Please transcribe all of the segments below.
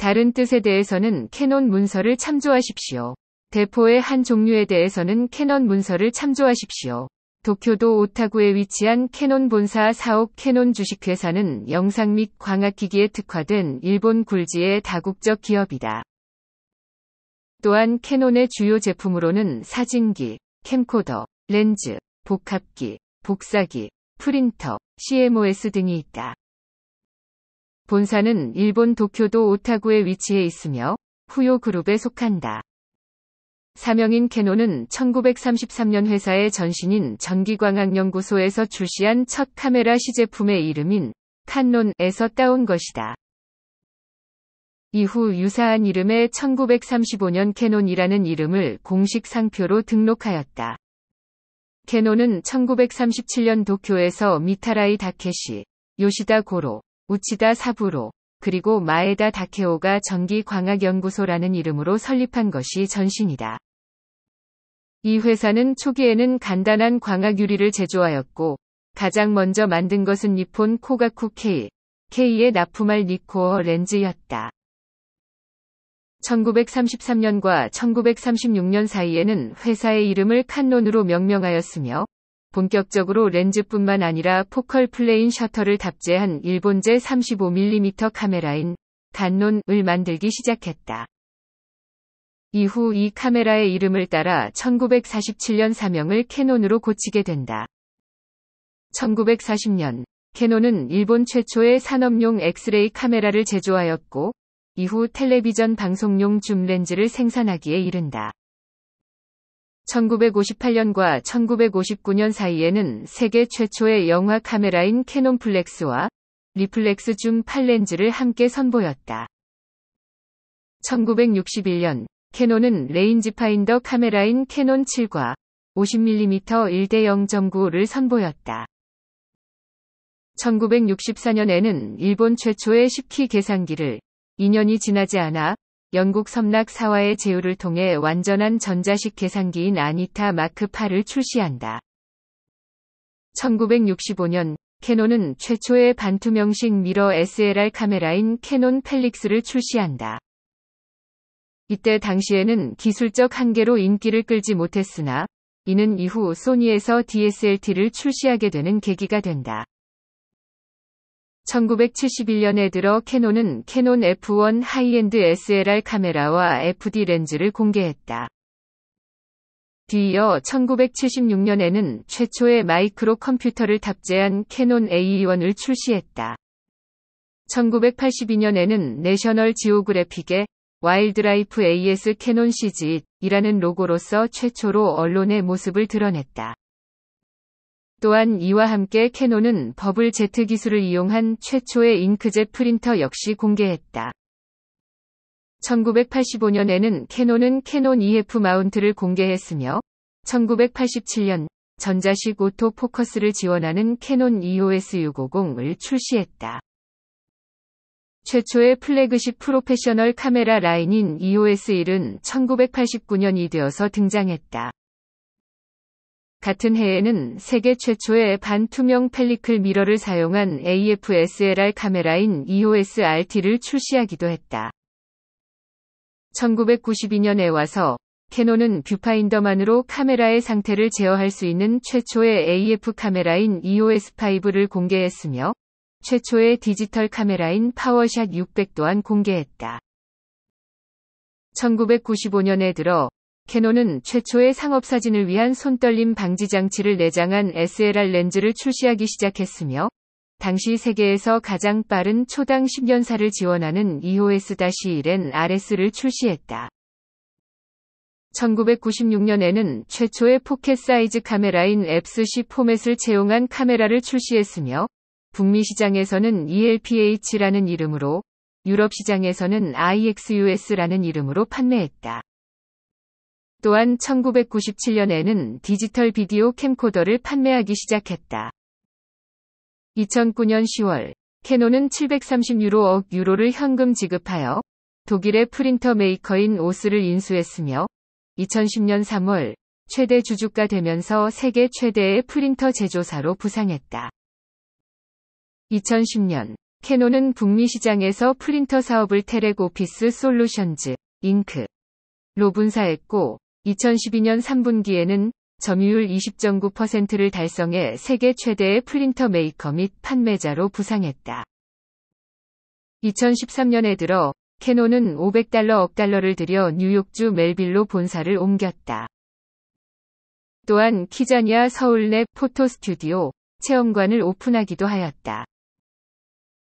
다른 뜻에 대해서는 캐논 문서를 참조하십시오. 대포의 한 종류에 대해서는 캐논 문서를 참조하십시오. 도쿄도 오타구에 위치한 캐논 본사 사옥 캐논 주식회사는 영상 및 광학기기에 특화된 일본 굴지의 다국적 기업이다. 또한 캐논의 주요 제품으로는 사진기, 캠코더, 렌즈, 복합기, 복사기, 프린터, CMOS 등이 있다. 본사는 일본 도쿄도 오타구에 위치해 있으며 후요 그룹에 속한다. 사명인 캐논은 1933년 회사의 전신인 전기광학연구소에서 출시한 첫 카메라 시제품의 이름인 칸논에서 따온 것이다. 이후 유사한 이름의 1935년 캐논이라는 이름을 공식 상표로 등록하였다. 캐논은 1937년 도쿄에서 미타라이 다케시, 요시다 고로, 우치다 사부로 그리고 마에다 다케오가 전기광학연구소라는 이름으로 설립한 것이 전신이다. 이 회사는 초기에는 간단한 광학 유리를 제조하였고 가장 먼저 만든 것은 니폰 코가쿠 K, k 의 납품할 니코어 렌즈였다. 1933년과 1936년 사이에는 회사의 이름을 칸론으로 명명하였으며 본격적으로 렌즈뿐만 아니라 포컬 플레인 셔터를 탑재한 일본제 35mm 카메라인 단논을 만들기 시작했다. 이후 이 카메라의 이름을 따라 1947년 사명을 캐논으로 고치게 된다. 1940년, 캐논은 일본 최초의 산업용 엑스레이 카메라를 제조하였고, 이후 텔레비전 방송용 줌 렌즈를 생산하기에 이른다. 1958년과 1959년 사이에는 세계 최초의 영화 카메라인 캐논 플렉스와 리플렉스 중 팔렌즈를 함께 선보였다. 1961년 캐논은 레인지 파인더 카메라인 캐논 7과 50mm 1대 0.9를 선보였다. 1964년에는 일본 최초의 10키 계산기를 2년이 지나지 않아 영국 섬락 사화의 제휴를 통해 완전한 전자식 계산기인 아니타 마크 8을 출시한다. 1965년 캐논은 최초의 반투명식 미러 SLR 카메라인 캐논 펠릭스를 출시한다. 이때 당시에는 기술적 한계로 인기를 끌지 못했으나 이는 이후 소니에서 DSLT를 출시하게 되는 계기가 된다. 1971년에 들어 캐논은 캐논 F1 하이엔드 SLR 카메라와 FD 렌즈를 공개했다. 뒤이어 1976년에는 최초의 마이크로 컴퓨터를 탑재한 캐논 A1을 출시했다. 1982년에는 내셔널 지오그래픽의 와일드라이프 AS 캐논 CG 이라는 로고로서 최초로 언론의 모습을 드러냈다. 또한 이와 함께 캐논은 버블 제트 기술을 이용한 최초의 잉크젯 프린터 역시 공개했다. 1985년에는 캐논은 캐논 EF 마운트를 공개했으며 1987년 전자식 오토 포커스를 지원하는 캐논 EOS 650을 출시했다. 최초의 플래그십 프로페셔널 카메라 라인인 EOS 1은 1989년이 되어서 등장했다. 같은 해에는 세계 최초의 반투명 펠리클 미러를 사용한 AF-SLR 카메라인 EOS RT를 출시하기도 했다. 1992년에 와서 캐논은 뷰파인더만으로 카메라의 상태를 제어할 수 있는 최초의 AF 카메라인 EOS5를 공개했으며 최초의 디지털 카메라인 파워샷 600 또한 공개했다. 1995년에 들어 캐논은 최초의 상업사진을 위한 손떨림 방지 장치를 내장한 SLR 렌즈를 출시하기 시작했으며, 당시 세계에서 가장 빠른 초당 10년사를 지원하는 EOS-1N RS를 출시했다. 1996년에는 최초의 포켓 사이즈 카메라인 f c 포맷을 채용한 카메라를 출시했으며, 북미 시장에서는 ELPH라는 이름으로, 유럽 시장에서는 IXUS라는 이름으로 판매했다. 또한 1997년에는 디지털 비디오 캠코더를 판매하기 시작했다. 2009년 10월, 캐논은 730유로억 유로를 현금 지급하여 독일의 프린터 메이커인 오스를 인수했으며 2010년 3월 최대 주주가 되면서 세계 최대의 프린터 제조사로 부상했다. 2010년 캐논은 북미 시장에서 프린터 사업을 테렉 오피스 솔루션즈, 잉크 로 분사했고 2012년 3분기에는 점유율 20.9%를 달성해 세계 최대의 프린터 메이커 및 판매자로 부상했다. 2013년에 들어 캐논은 500달러 억 달러를 들여 뉴욕주 멜빌로 본사를 옮겼다. 또한 키자니아 서울 내 포토 스튜디오 체험관을 오픈하기도 하였다.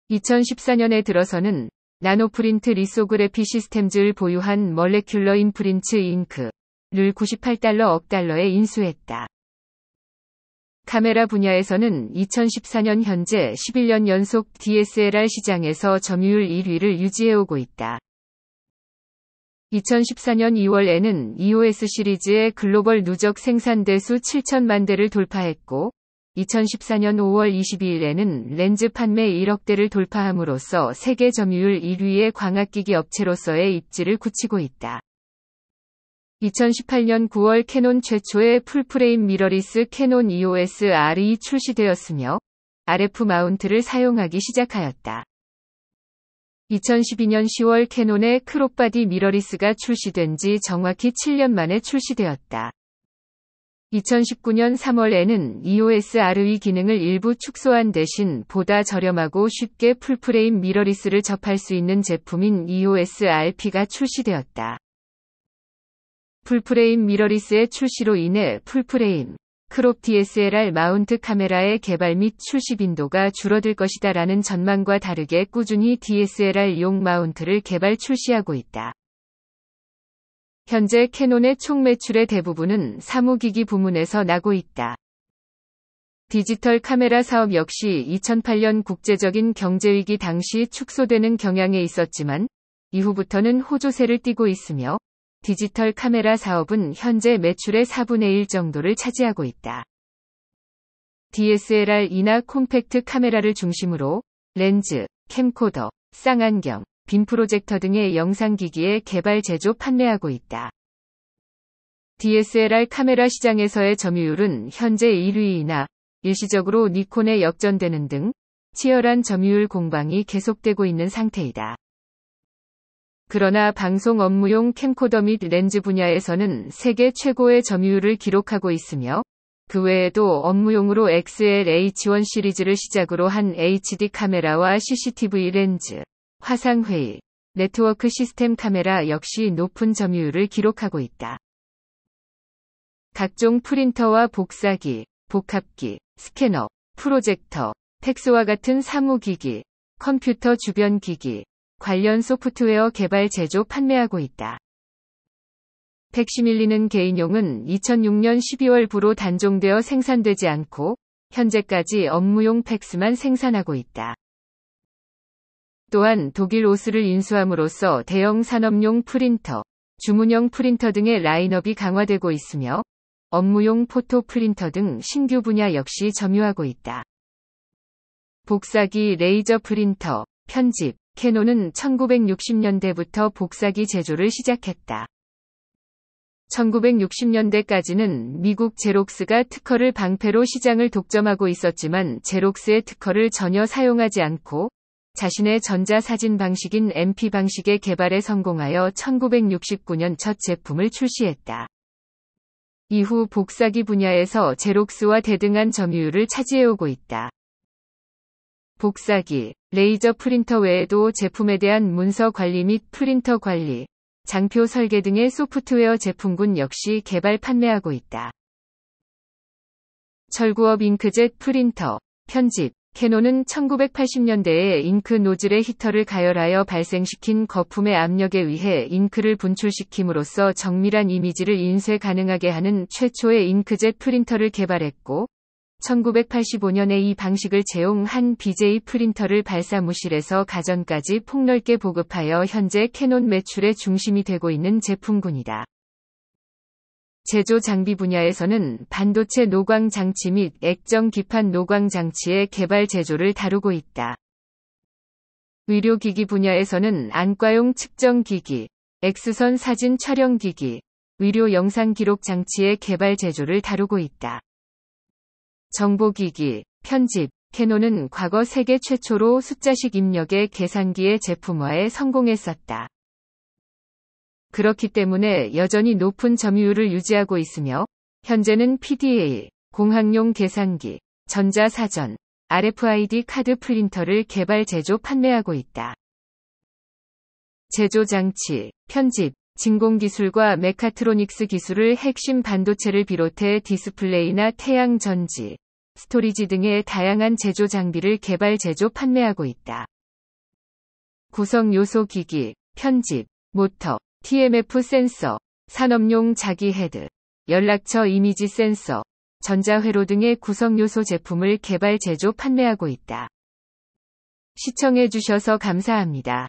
2014년에 들어서는 나노프린트 리소그래피 시스템즈를 보유한 멀레큘러 인프린츠 잉크 를 98달러 억 달러에 인수했다. 카메라 분야에서는 2014년 현재 11년 연속 DSLR 시장에서 점유율 1위를 유지해오고 있다. 2014년 2월에는 EOS 시리즈의 글로벌 누적 생산 대수 7천만 대를 돌파했고, 2014년 5월 22일에는 렌즈 판매 1억 대를 돌파함으로써 세계 점유율 1위의 광학기기 업체로서의 입지를 굳히고 있다. 2018년 9월 캐논 최초의 풀프레임 미러리스 캐논 EOS R이 출시되었으며 RF 마운트를 사용하기 시작하였다. 2012년 10월 캐논의 크롭바디 미러리스가 출시된 지 정확히 7년 만에 출시되었다. 2019년 3월에는 EOS R의 기능을 일부 축소한 대신 보다 저렴하고 쉽게 풀프레임 미러리스를 접할 수 있는 제품인 EOS RP가 출시되었다. 풀프레임 미러리스의 출시로 인해 풀프레임 크롭 DSLR 마운트 카메라의 개발 및 출시 빈도가 줄어들 것이다 라는 전망과 다르게 꾸준히 DSLR용 마운트를 개발 출시하고 있다. 현재 캐논의 총 매출의 대부분은 사무기기 부문에서 나고 있다. 디지털 카메라 사업 역시 2008년 국제적인 경제위기 당시 축소되는 경향에 있었지만 이후부터는 호조세를 띠고 있으며 디지털 카메라 사업은 현재 매출의 4분의 1 정도를 차지하고 있다. DSLR이나 콤팩트 카메라를 중심으로 렌즈, 캠코더, 쌍안경, 빔 프로젝터 등의 영상기기의 개발 제조 판매하고 있다. DSLR 카메라 시장에서의 점유율은 현재 1위이나 일시적으로 니콘에 역전되는 등 치열한 점유율 공방이 계속되고 있는 상태이다. 그러나 방송 업무용 캠코더 및 렌즈 분야에서는 세계 최고의 점유율을 기록하고 있으며 그 외에도 업무용으로 XLH1 시리즈를 시작으로 한 HD 카메라와 CCTV 렌즈, 화상회의, 네트워크 시스템 카메라 역시 높은 점유율을 기록하고 있다. 각종 프린터와 복사기, 복합기, 스캐너, 프로젝터, 팩스와 같은 사무기기, 컴퓨터 주변 기기, 관련 소프트웨어 개발 제조 판매하고 있다. 팩시밀리는 개인용은 2006년 12월부로 단종되어 생산되지 않고 현재까지 업무용 팩스만 생산하고 있다. 또한 독일 오스를 인수함으로써 대형 산업용 프린터, 주문형 프린터 등의 라인업이 강화되고 있으며 업무용 포토 프린터 등 신규 분야 역시 점유하고 있다. 복사기 레이저 프린터, 편집, 캐논은 1960년대부터 복사기 제조를 시작했다. 1960년대까지는 미국 제록스가 특허를 방패로 시장을 독점하고 있었지만 제록스의 특허를 전혀 사용하지 않고 자신의 전자사진 방식인 MP 방식의 개발에 성공하여 1969년 첫 제품을 출시했다. 이후 복사기 분야에서 제록스와 대등한 점유율을 차지해오고 있다. 복사기, 레이저 프린터 외에도 제품에 대한 문서 관리 및 프린터 관리, 장표 설계 등의 소프트웨어 제품군 역시 개발 판매하고 있다. 철구업 잉크젯 프린터, 편집, 캐논은 1980년대에 잉크 노즐의 히터를 가열하여 발생시킨 거품의 압력에 의해 잉크를 분출시킴으로써 정밀한 이미지를 인쇄 가능하게 하는 최초의 잉크젯 프린터를 개발했고, 1985년에 이 방식을 채용한 BJ 프린터를 발사무실에서 가전까지 폭넓게 보급하여 현재 캐논 매출의 중심이 되고 있는 제품군이다. 제조 장비 분야에서는 반도체 노광 장치 및 액정 기판 노광 장치의 개발 제조를 다루고 있다. 의료기기 분야에서는 안과용 측정기기, 엑스선 사진 촬영기기, 의료 영상 기록 장치의 개발 제조를 다루고 있다. 정보기기, 편집, 캐논은 과거 세계 최초로 숫자식 입력의 계산기의 제품화에 성공했었다. 그렇기 때문에 여전히 높은 점유율을 유지하고 있으며 현재는 PDA, 공학용 계산기, 전자사전, RFID 카드 프린터를 개발 제조 판매하고 있다. 제조 장치, 편집, 진공기술과 메카트로닉스 기술을 핵심 반도체를 비롯해 디스플레이나 태양 전지, 스토리지 등의 다양한 제조 장비를 개발 제조 판매하고 있다. 구성 요소 기기, 편집, 모터, TMF 센서, 산업용 자기 헤드, 연락처 이미지 센서, 전자회로 등의 구성 요소 제품을 개발 제조 판매하고 있다. 시청해 주셔서 감사합니다.